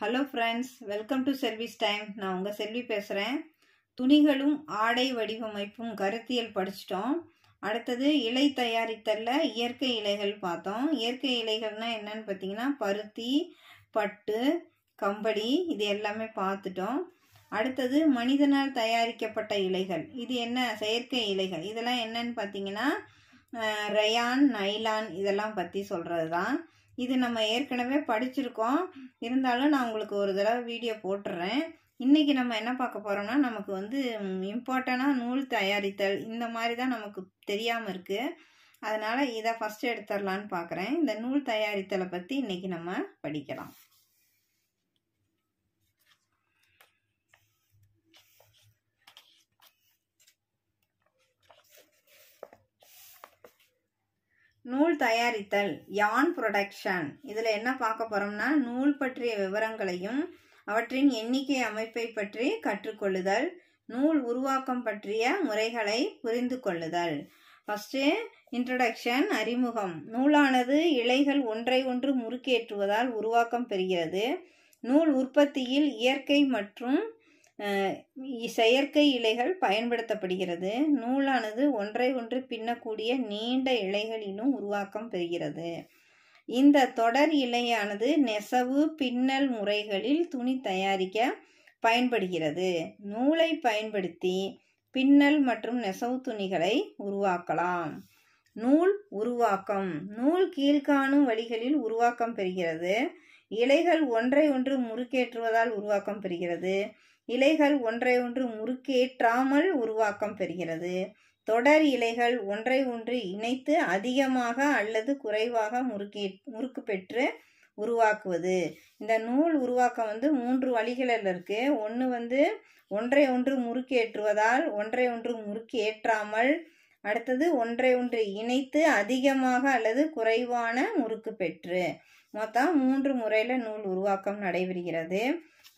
hello friends welcome to service time நான் உங்கள் செல்வி பேசுகிறேன் துணிகளும் ஆடை வடிவமைப்பும் கருத்தியல் படிச்சிட்டோம் அடுத்தது இலை தயாரித்தலில் இயற்கை இலைகள் பார்த்தோம் இயற்கை இலைகள்னால் என்னன்னு பார்த்தீங்கன்னா பருத்தி பட்டு கம்பளி இது எல்லாமே பார்த்துட்டோம் அடுத்தது மனிதனால் தயாரிக்கப்பட்ட இலைகள் இது என்ன செயற்கை இலைகள் இதெல்லாம் என்னன்னு பார்த்தீங்கன்னா ரயான் நைலான் இதெல்லாம் பற்றி சொல்கிறது தான் இது நம்ம ஏற்கனவே படிச்சிருக்கோம் இருந்தாலும் நான் உங்களுக்கு ஒரு தடவை வீடியோ போட்டுறேன் இன்றைக்கி நம்ம என்ன பார்க்க போகிறோம்னா நமக்கு வந்து இம்பார்ட்டண்ட்டாக நூல் தயாரித்தல் இந்த மாதிரி தான் நமக்கு தெரியாமல் இருக்குது அதனால் இதை ஃபஸ்ட்டு எடுத்துடலான்னு பார்க்குறேன் இந்த நூல் தயாரித்தலை பற்றி இன்றைக்கி நம்ம படிக்கலாம் நூல் தயாரித்தல் யான் ப்ரொடக்ஷன் இதில் என்ன பார்க்க போகிறோம்னா நூல் பற்றிய விவரங்களையும் அவற்றின் எண்ணிக்கை அமைப்பை பற்றி கற்றுக்கொள்ளுதல் நூல் உருவாக்கம் பற்றிய முறைகளை புரிந்து கொள்ளுதல் ஃபஸ்ட்டு இன்ட்ரடக்ஷன் அறிமுகம் நூலானது இலைகள் ஒன்றை ஒன்று முறுக்கேற்றுவதால் உருவாக்கம் பெறுகிறது நூல் உற்பத்தியில் இயற்கை மற்றும் செயற்கை இலைகள் பயன்படுத்தப்படுகிறது நூலானது ஒன்றை ஒன்று பின்னக்கூடிய நீண்ட இலைகளிலும் உருவாக்கம் பெறுகிறது இந்த தொடர் இலையானது நெசவு பின்னல் முறைகளில் துணி தயாரிக்க பயன்படுகிறது நூலை பயன்படுத்தி பின்னல் மற்றும் நெசவு துணிகளை உருவாக்கலாம் நூல் உருவாக்கம் நூல் கீழ்காணும் வழிகளில் உருவாக்கம் பெறுகிறது இலைகள் ஒன்றை ஒன்று முறுக்கேற்றுவதால் உருவாக்கம் பெறுகிறது இலைகள் ஒன்றை ஒன்று முறுக்கேற்றாமல் உருவாக்கம் பெறுகிறது தொடர் இலைகள் ஒன்றை ஒன்று இணைத்து அதிகமாக அல்லது குறைவாக முறுக்கே முறுக்கு பெற்று உருவாக்குவது இந்த நூல் உருவாக்கம் வந்து மூன்று வழிகளில் இருக்குது ஒன்று வந்து ஒன்றை ஒன்று முறுக்கேற்றுவதால் ஒன்றை ஒன்று ஏற்றாமல் அடுத்தது ஒன்றை ஒன்று இணைத்து அதிகமாக அல்லது குறைவான முறுக்கு பெற்று மொத்தம் மூன்று முறையில் நூல் உருவாக்கம் நடைபெறுகிறது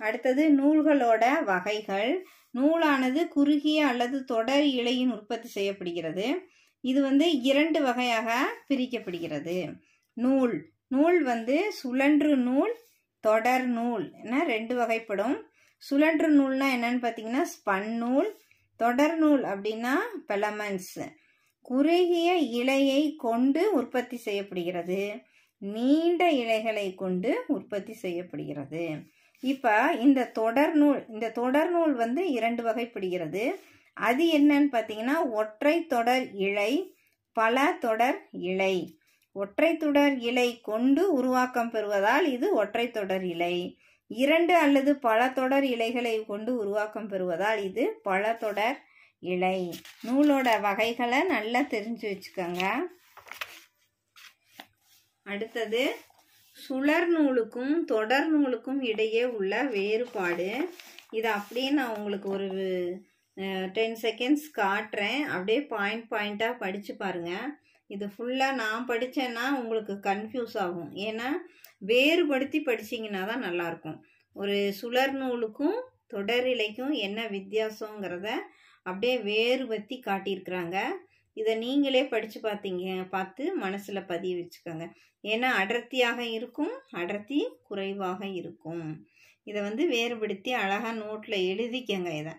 அடுத்தது நூல்களோட வகைகள் நூலானது குறுகிய அல்லது தொடர் இலையின் உற்பத்தி செய்யப்படுகிறது இது வந்து இரண்டு வகையாக பிரிக்கப்படுகிறது நூல் நூல் வந்து சுழன்று நூல் தொடர் நூல் என ரெண்டு வகைப்படும் சுழன்று நூல்னா என்னன்னு பார்த்தீங்கன்னா ஸ்பன் நூல் தொடர் நூல் அப்படின்னா பெலமன்ஸ் குறுகிய இலையை கொண்டு உற்பத்தி செய்யப்படுகிறது நீண்ட இலைகளை கொண்டு உற்பத்தி செய்யப்படுகிறது இப்போ இந்த தொடர் நூல் இந்த தொடர் நூல் வந்து இரண்டு வகைப்படுகிறது அது என்னன்னு பார்த்தீங்கன்னா ஒற்றை தொடர் இழை பல தொடர் இழை ஒற்றை தொடர் இலை கொண்டு உருவாக்கம் பெறுவதால் இது ஒற்றை தொடர் இலை இரண்டு அல்லது பல தொடர் இலைகளை கொண்டு உருவாக்கம் பெறுவதால் இது பல தொடர் இலை நூலோட வகைகளை நல்லா தெரிஞ்சு வச்சுக்கோங்க அடுத்தது சுழர் நூலுக்கும் தொடர் நூலுக்கும் இடையே உள்ள வேறுபாடு இது அப்படியே நான் உங்களுக்கு ஒரு டென் செகண்ட்ஸ் காட்டுறேன் அப்படியே பாயிண்ட் பாயிண்ட்டாக படித்து பாருங்கள் இது ஃபுல்லாக நான் படித்தேன்னா உங்களுக்கு கன்ஃபியூஸ் ஆகும் ஏன்னா வேறுபடுத்தி படிச்சிங்கன்னா தான் நல்லாயிருக்கும் ஒரு சுழர் நூலுக்கும் தொடர் இலைக்கும் என்ன வித்தியாசங்கிறத அப்படியே வேறுபடுத்தி காட்டியிருக்கிறாங்க இதை நீங்களே படித்து பார்த்தீங்க பார்த்து மனசில் பதிய வச்சுக்கோங்க ஏன்னா அடர்த்தியாக இருக்கும் அடர்த்தி குறைவாக இருக்கும் இதை வந்து வேறுபடுத்தி அழகாக நோட்டில் எழுதிக்கங்க இதை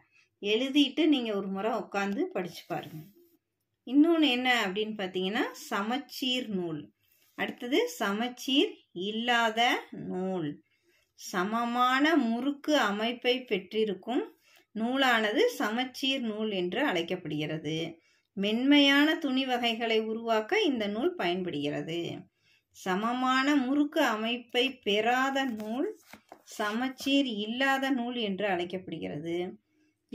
எழுதிட்டு நீங்கள் ஒரு முறை உட்காந்து படித்து பாருங்கள் இன்னொன்று என்ன அப்படின்னு பார்த்தீங்கன்னா சமச்சீர் நூல் அடுத்தது சமச்சீர் இல்லாத நூல் சமமான முறுக்கு அமைப்பை பெற்றிருக்கும் நூலானது சமச்சீர் நூல் என்று அழைக்கப்படுகிறது மென்மையான துணி வகைகளை உருவாக்க இந்த நூல் பயன்படுகிறது சமமான முறுக்கு அமைப்பை பெறாத நூல் சமச்சீர் இல்லாத நூல் என்று அழைக்கப்படுகிறது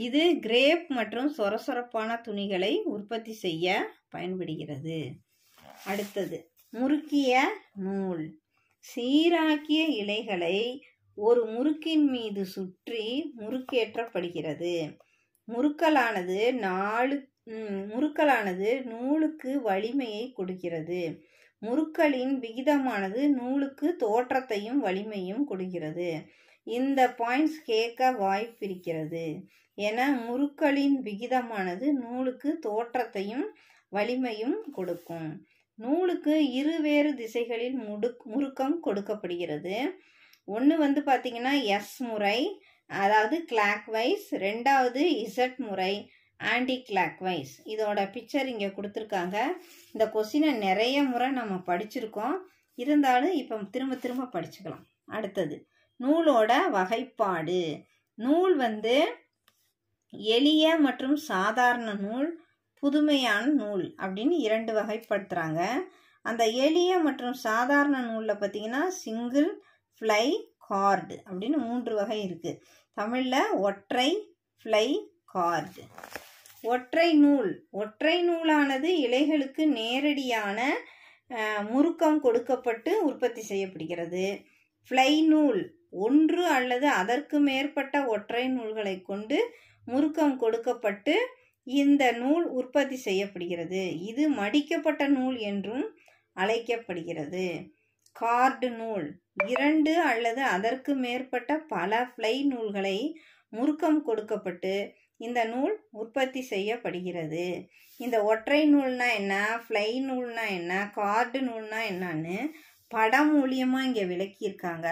இது கிரேப் மற்றும் சொரசொரப்பான துணிகளை உற்பத்தி செய்ய பயன்படுகிறது அடுத்தது முறுக்கிய நூல் சீராக்கிய இலைகளை ஒரு முறுக்கின் மீது சுற்றி முறுக்கேற்றப்படுகிறது முறுக்கலானது நாலு முறுக்கலானது நூலுக்கு வலிமையை கொடுக்கிறது முறுக்களின் விகிதமானது நூலுக்கு தோற்றத்தையும் வலிமையும் கொடுக்கிறது இந்த பாயிண்ட்ஸ் கேட்க வாய்ப்பிருக்கிறது என முறுக்களின் விகிதமானது நூலுக்கு தோற்றத்தையும் வலிமையும் கொடுக்கும் நூலுக்கு இருவேறு திசைகளில் முடு முறுக்கம் கொடுக்கப்படுகிறது ஒன்று வந்து பார்த்திங்கன்னா எஸ் முறை அதாவது கிளாக் வைஸ் ரெண்டாவது இசட் முறை ஆன்டி கிளாக் வைஸ் இதோட பிக்சர் இங்கே கொடுத்துருக்காங்க இந்த கொஸ்டினை நிறைய முறை நம்ம படிச்சிருக்கோம் இருந்தாலும் இப்போ திரும்ப திரும்ப படிச்சுக்கலாம் அடுத்தது நூலோட வகைப்பாடு நூல் வந்து எளிய மற்றும் சாதாரண நூல் புதுமையான நூல் அப்படின்னு இரண்டு வகைப்படுத்துகிறாங்க அந்த எளிய மற்றும் சாதாரண நூலில் பார்த்தீங்கன்னா சிங்கிள் ஃப்ளை கார்டு அப்படின்னு மூன்று வகை இருக்குது தமிழில் ஒற்றை ஃப்ளை கார்டு ஒற்றை நூல் ஒற்றை நூலானது இலைகளுக்கு நேரடியான முறுக்கம் கொடுக்கப்பட்டு உற்பத்தி செய்யப்படுகிறது ஃப்ளை நூல் ஒன்று அல்லது அதற்கு மேற்பட்ட ஒற்றை நூல்களை கொண்டு முறுக்கம் கொடுக்கப்பட்டு இந்த நூல் உற்பத்தி செய்யப்படுகிறது இது மடிக்கப்பட்ட நூல் என்றும் அழைக்கப்படுகிறது கார்டு நூல் இரண்டு அல்லது அதற்கு மேற்பட்ட பல ஃப்ளை நூல்களை முறுக்கம் கொடுக்கப்பட்டு இந்த நூல் உற்பத்தி செய்யப்படுகிறது இந்த ஒற்றை நூல்னா என்ன ஃப்ளை நூல்னா என்ன கார்டு நூல்னா என்னன்னு படம் மூலியமாக இங்கே விளக்கியிருக்காங்க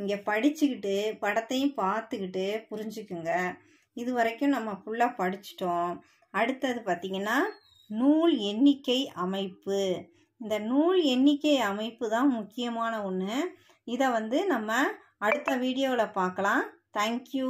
இங்கே படிச்சுக்கிட்டு படத்தையும் பார்த்துக்கிட்டு புரிஞ்சுக்குங்க இது வரைக்கும் நம்ம ஃபுல்லாக படிச்சிட்டோம் அடுத்தது பார்த்திங்கன்னா நூல் எண்ணிக்கை அமைப்பு இந்த நூல் எண்ணிக்கை அமைப்பு தான் முக்கியமான ஒன்று இதை வந்து நம்ம அடுத்த வீடியோவில் பார்க்கலாம் தேங்க்யூ